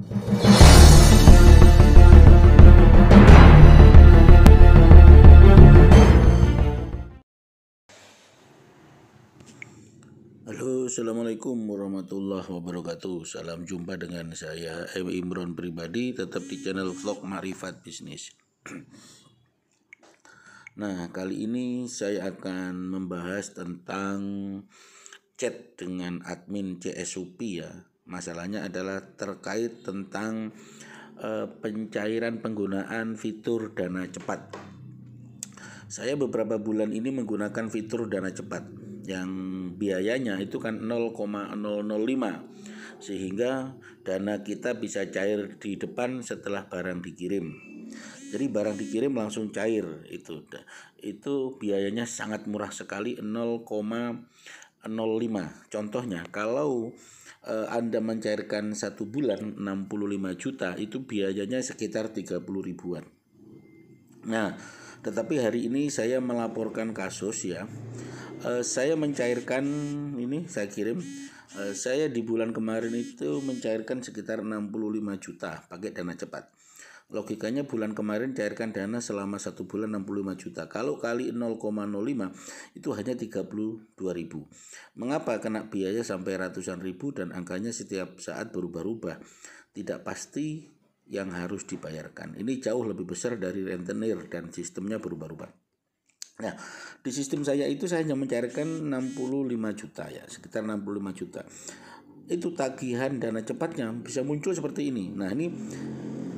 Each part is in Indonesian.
Halo, Assalamualaikum warahmatullahi wabarakatuh Salam jumpa dengan saya M. Imron Pribadi Tetap di channel vlog Marifat Bisnis Nah, kali ini saya akan membahas tentang chat dengan admin CSUP ya Masalahnya adalah terkait tentang e, pencairan penggunaan fitur dana cepat. Saya beberapa bulan ini menggunakan fitur dana cepat yang biayanya itu kan 0,005 sehingga dana kita bisa cair di depan setelah barang dikirim. Jadi barang dikirim langsung cair itu. Itu biayanya sangat murah sekali 0, 0,5. Contohnya kalau e, Anda mencairkan satu bulan 65 juta itu biayanya sekitar 30 ribuan. Nah, tetapi hari ini saya melaporkan kasus ya. E, saya mencairkan ini saya kirim e, saya di bulan kemarin itu mencairkan sekitar 65 juta pakai dana cepat logikanya bulan kemarin cairkan dana selama satu bulan 65 juta. Kalau kali 0,05 itu hanya 32 ribu. Mengapa kena biaya sampai ratusan ribu dan angkanya setiap saat berubah-ubah? Tidak pasti yang harus dibayarkan. Ini jauh lebih besar dari rentenir dan sistemnya berubah-ubah. Nah, di sistem saya itu saya hanya mencairkan 65 juta ya, sekitar 65 juta. Itu tagihan dana cepatnya bisa muncul seperti ini. Nah, ini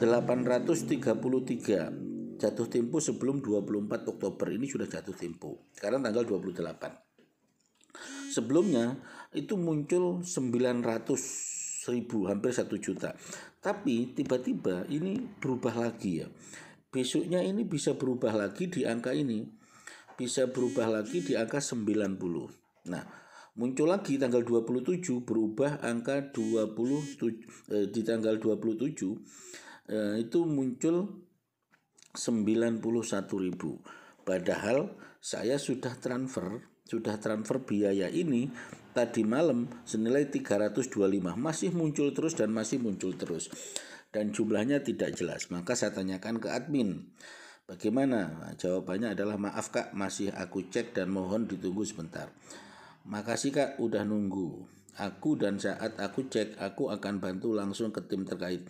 833 jatuh tempo sebelum 24 Oktober ini sudah jatuh tempo sekarang tanggal 28 sebelumnya itu muncul 900 ribu hampir 1 juta tapi tiba-tiba ini berubah lagi ya besoknya ini bisa berubah lagi di angka ini bisa berubah lagi di angka 90 nah muncul lagi tanggal 27 berubah angka 27 eh, di tanggal 27 Eh, itu muncul 91.000. Padahal saya sudah transfer, sudah transfer biaya ini tadi malam senilai 325 masih muncul terus dan masih muncul terus. Dan jumlahnya tidak jelas. Maka saya tanyakan ke admin. Bagaimana? Nah, jawabannya adalah maaf Kak, masih aku cek dan mohon ditunggu sebentar. Makasih Kak udah nunggu. Aku dan saat aku cek, aku akan bantu langsung ke tim terkait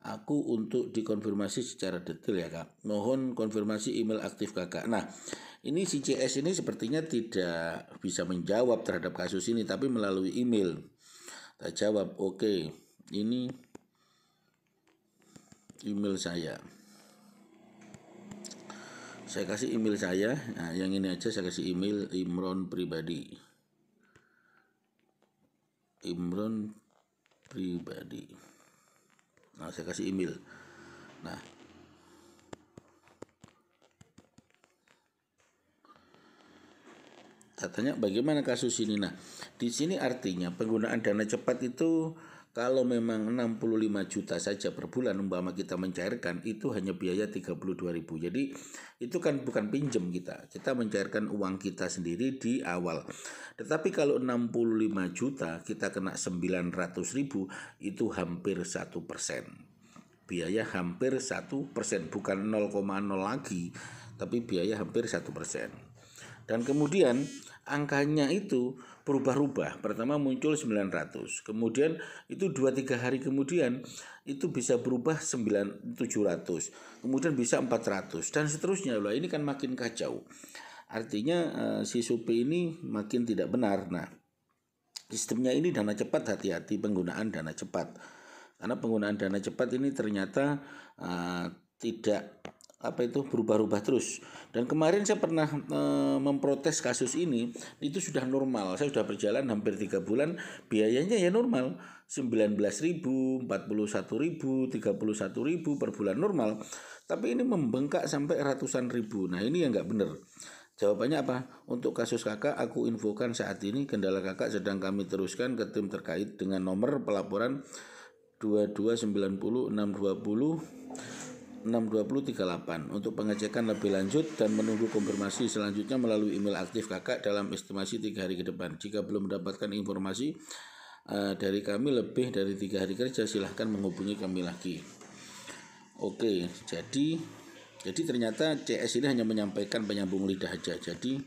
aku untuk dikonfirmasi secara detail ya kak mohon konfirmasi email aktif kakak nah ini si CS ini sepertinya tidak bisa menjawab terhadap kasus ini tapi melalui email tak jawab oke okay, ini email saya saya kasih email saya nah yang ini aja saya kasih email Imron pribadi Imron pribadi nah saya kasih email nah katanya bagaimana kasus ini nah di sini artinya penggunaan dana cepat itu kalau memang 65 juta saja per bulan umpama kita mencairkan itu hanya biaya 32 ribu. Jadi itu kan bukan pinjem kita. Kita mencairkan uang kita sendiri di awal. Tetapi kalau 65 juta kita kena 900 ribu itu hampir satu persen. Biaya hampir satu persen bukan 0,0 lagi tapi biaya hampir satu persen. Dan kemudian angkanya itu berubah-ubah. Pertama muncul 900, kemudian itu 2-3 hari kemudian itu bisa berubah 9700, kemudian bisa 400 dan seterusnya. Loh, ini kan makin kacau. Artinya eh, si Supi ini makin tidak benar. Nah, sistemnya ini dana cepat hati-hati penggunaan dana cepat. Karena penggunaan dana cepat ini ternyata uh, tidak apa itu berubah-ubah terus. Dan kemarin saya pernah e, memprotes kasus ini, itu sudah normal. Saya sudah berjalan hampir tiga bulan, biayanya ya normal. 19.000, 41.000, 31.000 per bulan normal. Tapi ini membengkak sampai ratusan ribu. Nah, ini yang nggak benar. Jawabannya apa? Untuk kasus kakak, aku infokan saat ini kendala kakak sedang kami teruskan ke tim terkait dengan nomor pelaporan 2290 620 62038 untuk pengecekan lebih lanjut dan menunggu konfirmasi selanjutnya melalui email aktif kakak dalam estimasi tiga hari ke depan. Jika belum mendapatkan informasi uh, dari kami lebih dari tiga hari kerja silahkan menghubungi kami lagi. Oke, jadi jadi ternyata CS ini hanya menyampaikan penyambung lidah aja. Jadi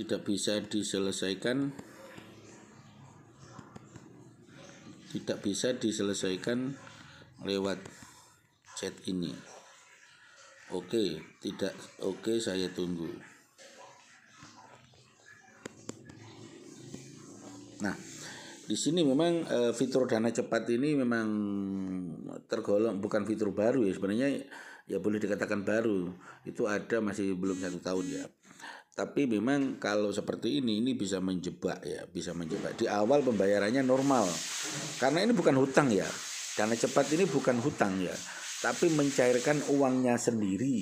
tidak bisa diselesaikan tidak bisa diselesaikan lewat chat ini oke tidak oke saya tunggu nah di sini memang e, fitur dana cepat ini memang tergolong bukan fitur baru ya sebenarnya ya boleh dikatakan baru itu ada masih belum satu tahun ya tapi memang kalau seperti ini ini bisa menjebak ya, bisa menjebak. Di awal pembayarannya normal. Karena ini bukan hutang ya. karena cepat ini bukan hutang ya, tapi mencairkan uangnya sendiri.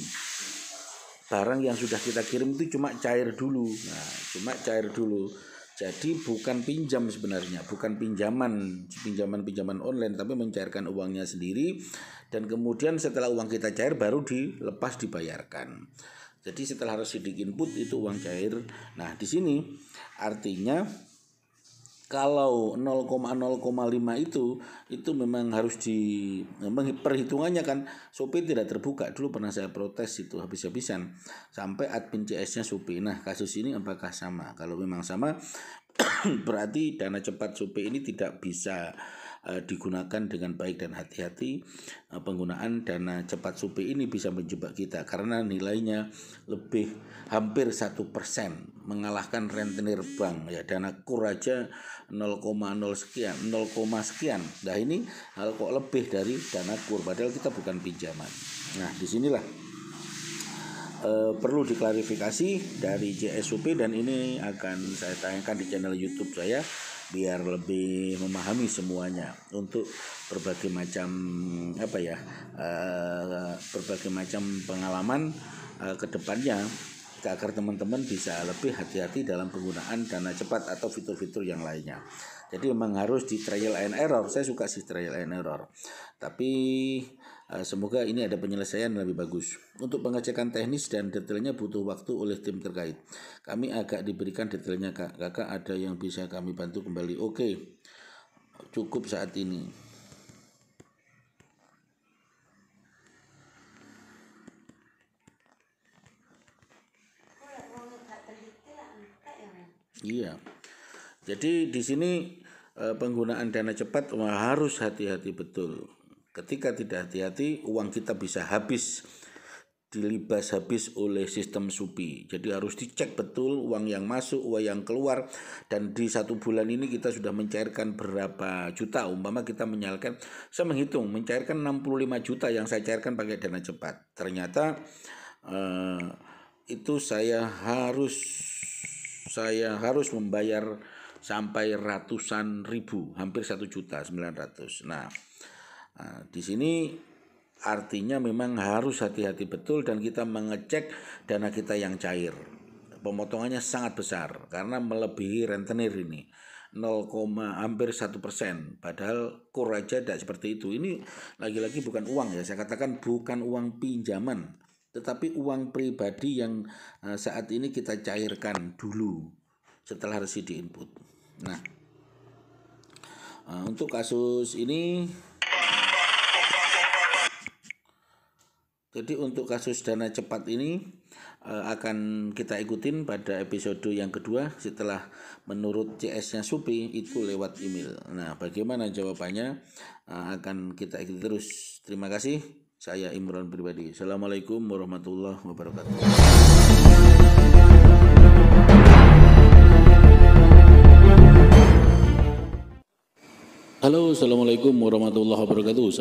Barang yang sudah kita kirim itu cuma cair dulu. Nah, cuma cair dulu. Jadi bukan pinjam sebenarnya, bukan pinjaman, pinjaman-pinjaman online tapi mencairkan uangnya sendiri dan kemudian setelah uang kita cair baru dilepas dibayarkan. Jadi setelah residik input itu uang cair. Nah, di sini artinya kalau 0,0,5 itu itu memang harus di memang perhitungannya kan supi tidak terbuka dulu pernah saya protes itu habis-habisan sampai admin CS-nya supi. Nah, kasus ini apakah sama? Kalau memang sama berarti dana cepat supi ini tidak bisa Eh, digunakan dengan baik dan hati-hati eh, penggunaan dana cepat supi ini bisa menjebak kita karena nilainya lebih hampir satu persen mengalahkan rentenir bank ya dana kur aja 0,0 sekian 0, sekian nah ini hal kok lebih dari dana kur padahal kita bukan pinjaman nah disinilah e, perlu diklarifikasi dari JSUP dan ini akan saya tayangkan di channel YouTube saya biar lebih memahami semuanya untuk berbagai macam apa ya eh, berbagai macam pengalaman uh, eh, kedepannya agar teman-teman bisa lebih hati-hati dalam penggunaan dana cepat atau fitur-fitur yang lainnya. Jadi memang harus di trial and error. Saya suka sih trial and error. Tapi Eh, semoga ini ada penyelesaian yang lebih bagus. Untuk pengecekan teknis dan detailnya butuh waktu oleh tim terkait. Kami agak diberikan detailnya kak. Kakak ada yang bisa kami bantu kembali. Oke, cukup saat ini. Iya. Jadi di sini eh, penggunaan dana cepat harus hati-hati betul. Ketika tidak hati-hati, uang kita bisa habis dilibas habis oleh sistem SUPI. Jadi harus dicek betul uang yang masuk, uang yang keluar dan di satu bulan ini kita sudah mencairkan berapa juta. Umpama kita menyalakan saya menghitung mencairkan 65 juta yang saya cairkan pakai dana cepat. Ternyata eh, itu saya harus saya harus membayar sampai ratusan ribu, hampir satu juta sembilan ratus. Nah, Nah, di sini artinya memang harus hati-hati betul dan kita mengecek dana kita yang cair. Pemotongannya sangat besar karena melebihi rentenir ini. 0, hampir 1 persen. Padahal kur aja tidak seperti itu. Ini lagi-lagi bukan uang ya. Saya katakan bukan uang pinjaman. Tetapi uang pribadi yang eh, saat ini kita cairkan dulu setelah harus di input. Nah, eh, untuk kasus ini Jadi untuk kasus dana cepat ini eh, akan kita ikutin pada episode yang kedua setelah menurut CS-nya Supi itu lewat email. Nah, bagaimana jawabannya eh, akan kita ikuti terus. Terima kasih. Saya Imran pribadi. Assalamualaikum warahmatullahi wabarakatuh. Halo, assalamualaikum warahmatullahi wabarakatuh.